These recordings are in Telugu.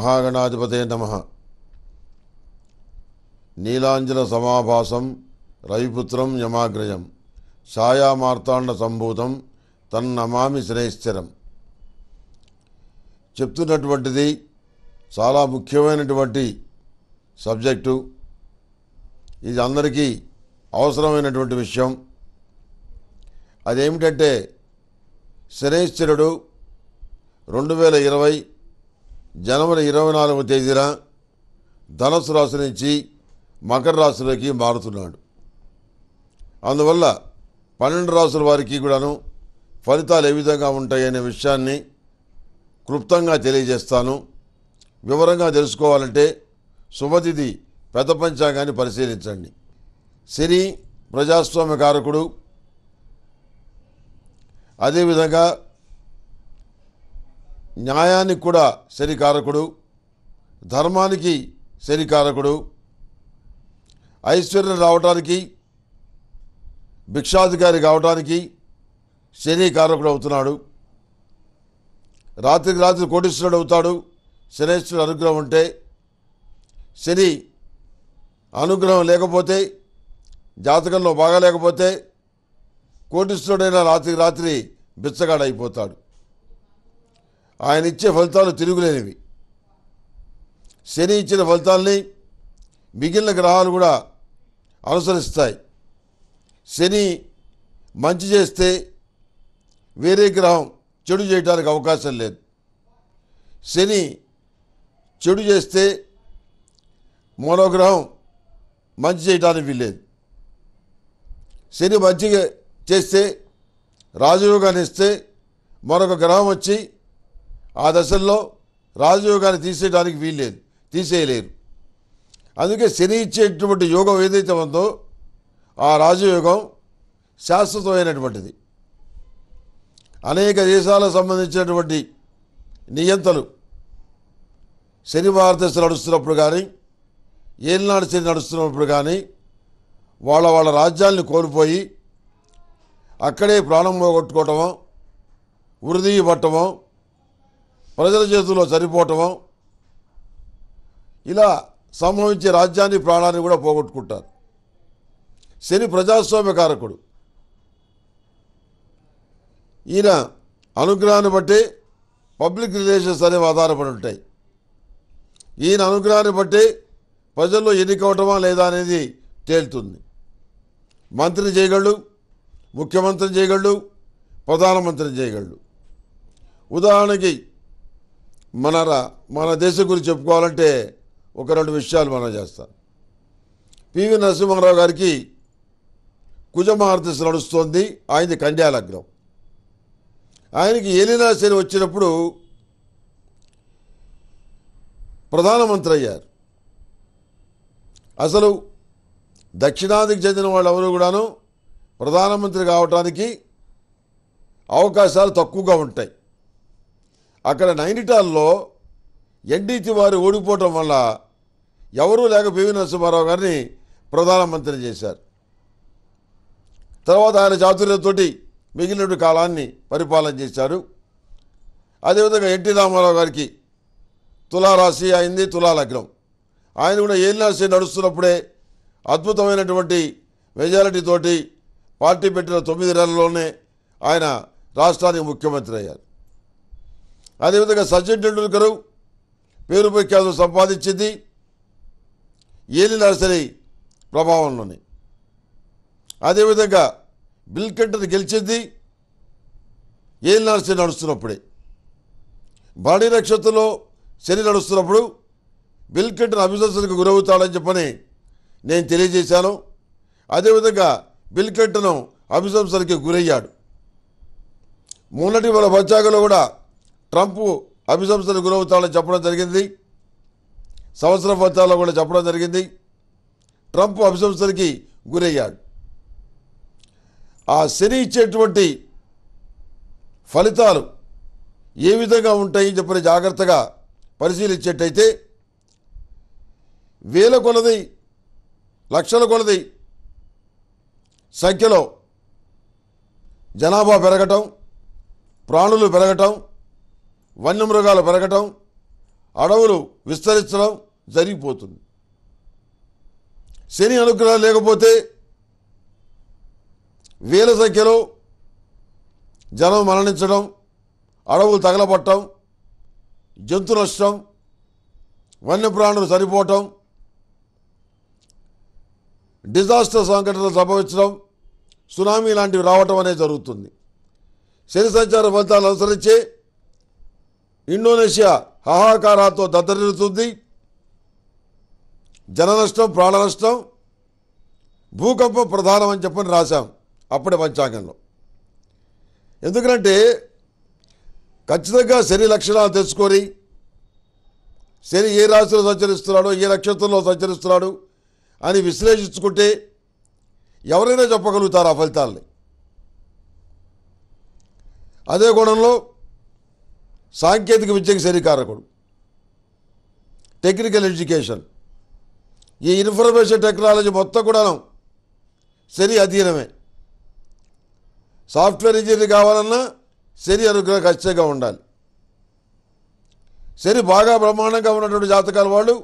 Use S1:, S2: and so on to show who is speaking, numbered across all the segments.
S1: మహాగణాధిపతే నమ నీలాంజల సమాభాసం రవిపుత్రం యమాగ్రయం ఛాయామార్తాండ సంభూతం తన్నమామి శ్రేశ్చరం చెప్తున్నటువంటిది చాలా ముఖ్యమైనటువంటి సబ్జెక్టు ఇది అందరికీ అవసరమైనటువంటి విషయం అదేమిటంటే శనేశ్వరుడు రెండు వేల ఇరవై జనవరి ఇరవై నాలుగవ తేదీన ధనుసు రాశి నుంచి మకర రాశిలోకి మారుతున్నాడు అందువల్ల పన్నెండు రాసుల వారికి కూడాను ఫలితాలు ఏ విధంగా ఉంటాయనే విషయాన్ని క్లుప్తంగా తెలియజేస్తాను వివరంగా తెలుసుకోవాలంటే శుభతిథి పెద్ద పంచాంగాన్ని పరిశీలించండి శని ప్రజాస్వామ్య కారకుడు అదేవిధంగా న్యాయానికి కూడా శనికారకుడు ధర్మానికి శనికారకుడు ఐశ్వర్యం రావటానికి భిక్షాధికారి కావటానికి శనికారకుడు అవుతున్నాడు రాత్రికి రాత్రి కోటీశ్వరుడు అవుతాడు శనేశ్వరుడు అనుగ్రహం ఉంటే శని అనుగ్రహం లేకపోతే జాతకంలో బాగా లేకపోతే కోటీశ్వరుడైన రాత్రికి రాత్రి బిచ్చగాడైపోతాడు ఆయన ఇచ్చే ఫలితాలు తిరుగులేనివి శని ఇచ్చిన ఫలితాల్ని మిగిలిన గ్రహాలు కూడా అనుసరిస్తాయి శని మంచి చేస్తే వేరే గ్రహం చెడు చేయడానికి అవకాశం లేదు శని చెడు చేస్తే మరో గ్రహం మంచి చేయడానికి వీల్లేదు శని మంచిగా చేస్తే రాజయోగాన్ని ఇస్తే మరొక గ్రహం వచ్చి ఆ దశల్లో రాజయోగాన్ని యోగాన్ని తీసేయడానికి వీల్లేదు తీసేయలేరు అందుకే శని ఇచ్చేటువంటి యోగం ఏదైతే ఉందో ఆ రాజయోగం శాశ్వతమైనటువంటిది అనేక దేశాలకు సంబంధించినటువంటి నియంతలు శని భారతదేశం నడుస్తున్నప్పుడు కానీ ఏలినాడు శని నడుస్తున్నప్పుడు కానీ వాళ్ళ వాళ్ళ రాజ్యాల్ని కోల్పోయి అక్కడే ప్రాణం పోగొట్టుకోవటమో వృద్ధి పట్టమో ప్రజల చేతుల్లో చనిపోవటము ఇలా సంభవించే రాజ్యాన్ని ప్రాణాన్ని కూడా పోగొట్టుకుంటారు శని ప్రజాస్వామ్య కారకుడు ఈయన అనుగ్రహాన్ని బట్టి పబ్లిక్ రిలేషన్స్ అనేవి ఆధారపడి ఉంటాయి ఈయన అనుగ్రహాన్ని బట్టి ప్రజల్లో ఎన్నికవటమా లేదా అనేది తేలుతుంది మంత్రిని చేయగలడు ముఖ్యమంత్రిని చేయగలడు ప్రధానమంత్రిని చేయగలడు ఉదాహరణకి మన మన దేశం గురించి చెప్పుకోవాలంటే ఒక రెండు విషయాలు మనం చేస్తాం పివి నరసింహారావు గారికి కుజమహారతి నడుస్తోంది ఆయనది అగ్రం ఆయనకి ఏలినాశని వచ్చినప్పుడు ప్రధానమంత్రి అయ్యారు అసలు దక్షిణాదికి చెందిన వాళ్ళెవరూ కూడాను ప్రధానమంత్రి కావటానికి అవకాశాలు తక్కువగా ఉంటాయి అక్కడ నైనిటాల్లో ఎన్డీసీ వారు ఓడిపోవటం వల్ల ఎవరూ లేక పివి నరసింహారావు గారిని ప్రధానమంత్రి చేశారు తర్వాత ఆయన జాతులతో మిగిలిన కాలాన్ని పరిపాలన చేశారు అదేవిధంగా ఎన్టీ రామారావు గారికి తులారాశి అయింది తులాలగ్నం ఆయన కూడా ఏలినాశి నడుస్తున్నప్పుడే అద్భుతమైనటువంటి మెజారిటీతోటి పార్టీ పెట్టిన తొమ్మిది నెలల్లోనే ఆయన రాష్ట్రానికి ముఖ్యమంత్రి అయ్యారు అదేవిధంగా సచిన్ టెండూల్కర్ పేరు ప్రఖ్యాతులు సంపాదించింది ఏలి నర్సరీ ప్రభావంలోని అదేవిధంగా బిల్ కంటర్ గెలిచింది ఏలి నర్సరీ నడుస్తున్నప్పుడే బాడీ నక్షత్రంలో శని నడుస్తున్నప్పుడు బిల్ కంటర్ అభిశంసనకు గురవుతాడని చెప్పని నేను తెలియజేశాను అదేవిధంగా బిల్ కంటను అభిశంసనకి గురయ్యాడు మొన్నటి వాళ్ళ పంచాగలో కూడా ట్రంప్ అభిశంసలు గురవుతాడని చెప్పడం జరిగింది సంవత్సరం ఫలితాల్లో కూడా చెప్పడం జరిగింది ట్రంప్ అభిశంసలకి గురయ్యాడు ఆ శని ఇచ్చేటువంటి ఫలితాలు ఏ విధంగా ఉంటాయి చెప్పని జాగ్రత్తగా పరిశీలించేటైతే వేల కొలది లక్షల కొలది సంఖ్యలో జనాభా పెరగటం ప్రాణులు పెరగటం వన్యమృగాలు పెరగటం అడవులు విస్తరించడం జరిగిపోతుంది శని అనుగ్రహాలు లేకపోతే వేల సంఖ్యలో జనం మరణించడం అడవులు తగలబట్టడం జంతు నష్టం వన్యప్రాణులు సరిపోవటం డిజాస్టర్ సంఘటనలు సంభవించడం సునామీ లాంటివి రావటం అనేది జరుగుతుంది శని సంచార ఫలితాలు అనుసరించే ఇండోనేషియా హాహాకారాలతో దద్దరిల్లుతుంది జననష్టం నష్టం భూకంపం ప్రధానం అని చెప్పని రాశాం అప్పటి పంచాంగంలో ఎందుకంటే ఖచ్చితంగా శని లక్షణాలు తెచ్చుకొని శని ఏ రాశిలో సంచరిస్తున్నాడో ఏ నక్షత్రంలో సంచరిస్తున్నాడు అని విశ్లేషించుకుంటే ఎవరైనా చెప్పగలుగుతారు ఆ ఫలితాలని అదే కోణంలో సాంకేతిక విద్యకు సరికారకుడు టెక్నికల్ ఎడ్యుకేషన్ ఈ ఇన్ఫర్మేషన్ టెక్నాలజీ మొత్తం కూడా శని అధీనమే సాఫ్ట్వేర్ ఇంజనీర్ కావాలన్నా శని అనుగ్రహం ఖచ్చితంగా ఉండాలి శని బాగా బ్రహ్మాండంగా ఉన్నటువంటి జాతకాల వాళ్ళు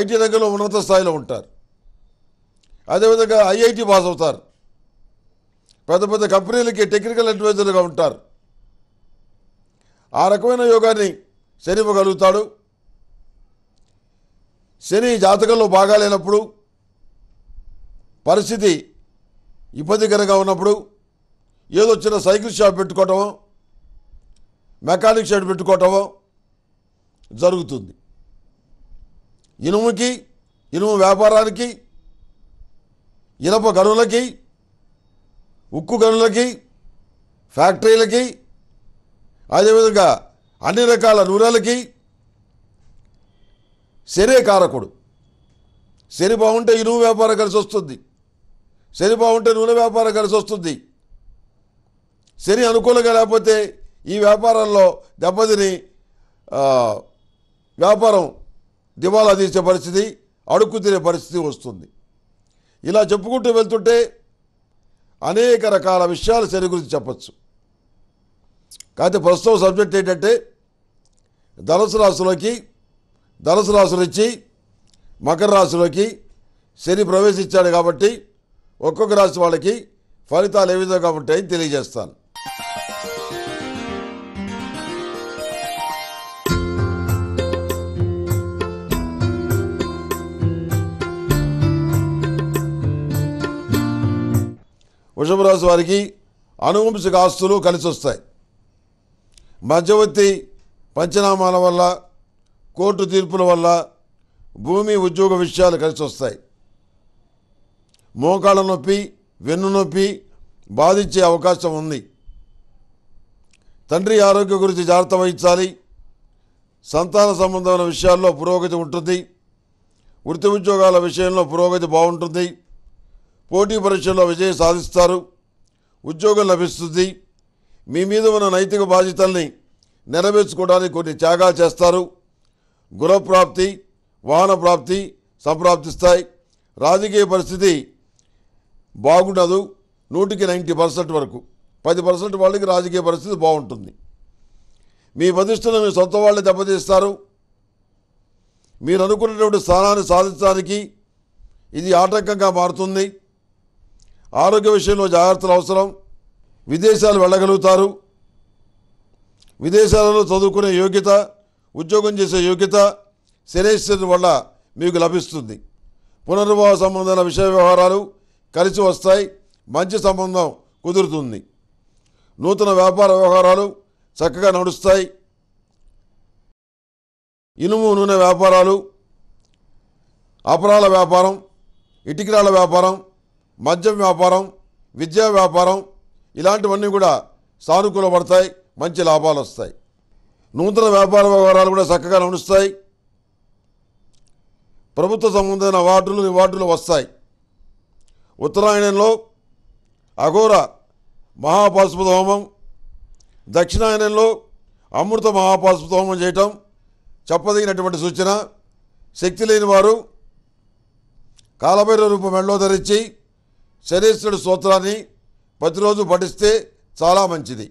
S1: ఐటీ రంగంలో ఉన్నత స్థాయిలో ఉంటారు అదేవిధంగా ఐఐటి పాస్ అవుతారు పెద్ద పెద్ద కంపెనీలకి టెక్నికల్ అడ్వైజర్లుగా ఉంటారు ఆ రకమైన యోగాన్ని శని ఇవ్వగలుగుతాడు శని జాతకంలో లేనప్పుడు పరిస్థితి ఇబ్బందికరంగా ఉన్నప్పుడు ఏదో చిన్న సైకిల్ షాప్ పెట్టుకోవటమో మెకానిక్ షాప్ పెట్టుకోవటమో జరుగుతుంది ఇనుముకి ఇనుము వ్యాపారానికి ఇనప గనులకి ఉక్కు గనులకి ఫ్యాక్టరీలకి అదేవిధంగా అన్ని రకాల నూనెలకి శరే కారకుడు శని బాగుంటే ఇనుము వ్యాపారం కలిసి వస్తుంది శని బాగుంటే నూనె వ్యాపారం కలిసి వస్తుంది శని అనుకూలంగా లేకపోతే ఈ వ్యాపారంలో దెబ్బతిని వ్యాపారం దివాలా తీసే పరిస్థితి అడుక్కు తినే పరిస్థితి వస్తుంది ఇలా చెప్పుకుంటూ వెళ్తుంటే అనేక రకాల విషయాలు శని గురించి చెప్పచ్చు కాకపోతే ప్రస్తుతం సబ్జెక్ట్ ఏంటంటే ధనుసు రాశిలోకి ధనుసు రాశులు ఇచ్చి మకర రాశిలోకి శని ప్రవేశించాడు కాబట్టి ఒక్కొక్క రాశి వాళ్ళకి ఫలితాలు ఏ విధంగా ఉంటాయని తెలియజేస్తాను వృషభ రాశి వారికి అనువంశిక ఆస్తులు కలిసి వస్తాయి మధ్యవర్తి పంచనామాల వల్ల కోర్టు తీర్పుల వల్ల భూమి ఉద్యోగ విషయాలు కలిసి వస్తాయి మోకాళ్ళ నొప్పి వెన్ను నొప్పి బాధించే అవకాశం ఉంది తండ్రి ఆరోగ్యం గురించి జాగ్రత్త వహించాలి సంతాన సంబంధమైన విషయాల్లో పురోగతి ఉంటుంది వృత్తి ఉద్యోగాల విషయంలో పురోగతి బాగుంటుంది పోటీ పరీక్షల్లో విజయం సాధిస్తారు ఉద్యోగం లభిస్తుంది మీ మీద ఉన్న నైతిక బాధ్యతల్ని నెరవేర్చుకోవడానికి కొన్ని త్యాగాలు చేస్తారు గురప్రాప్తి వాహన ప్రాప్తి సంప్రాప్తిస్తాయి రాజకీయ పరిస్థితి బాగుండదు నూటికి నైంటీ పర్సెంట్ వరకు పది పర్సెంట్ వాళ్ళకి రాజకీయ పరిస్థితి బాగుంటుంది మీ ప్రతిష్టను మీ సొంత వాళ్ళే దెబ్బతీస్తారు మీరు అనుకున్నటువంటి స్థానాన్ని సాధించడానికి ఇది ఆటంకంగా మారుతుంది ఆరోగ్య విషయంలో జాగ్రత్తలు అవసరం విదేశాలు వెళ్ళగలుగుతారు విదేశాలలో చదువుకునే యోగ్యత ఉద్యోగం చేసే యోగ్యత శనేశ్వరుని వల్ల మీకు లభిస్తుంది పునర్వాహ సంబంధాల విషయ వ్యవహారాలు కలిసి వస్తాయి మంచి సంబంధం కుదురుతుంది నూతన వ్యాపార వ్యవహారాలు చక్కగా నడుస్తాయి ఇనుము నూనె వ్యాపారాలు అపరాల వ్యాపారం ఇటికిరాల వ్యాపారం మద్యం వ్యాపారం విద్యా వ్యాపారం ఇలాంటివన్నీ కూడా సానుకూల పడతాయి మంచి లాభాలు వస్తాయి నూతన వ్యాపార వ్యవహారాలు కూడా చక్కగా నడుస్తాయి ప్రభుత్వ సంబంధమైన అవార్డులు రివార్డులు వస్తాయి ఉత్తరాయణంలో అఘోర మహాపాశుపత హోమం దక్షిణాయనంలో అమృత మహాపాశుపత హోమం చేయటం చెప్పదగినటువంటి సూచన శక్తి లేని వారు కాలభైర రూపం మెళ్ళో ధరించి శనేశ్వరుడు స్తోత్రాన్ని ప్రతిరోజు పఠిస్తే చాలా మంచిది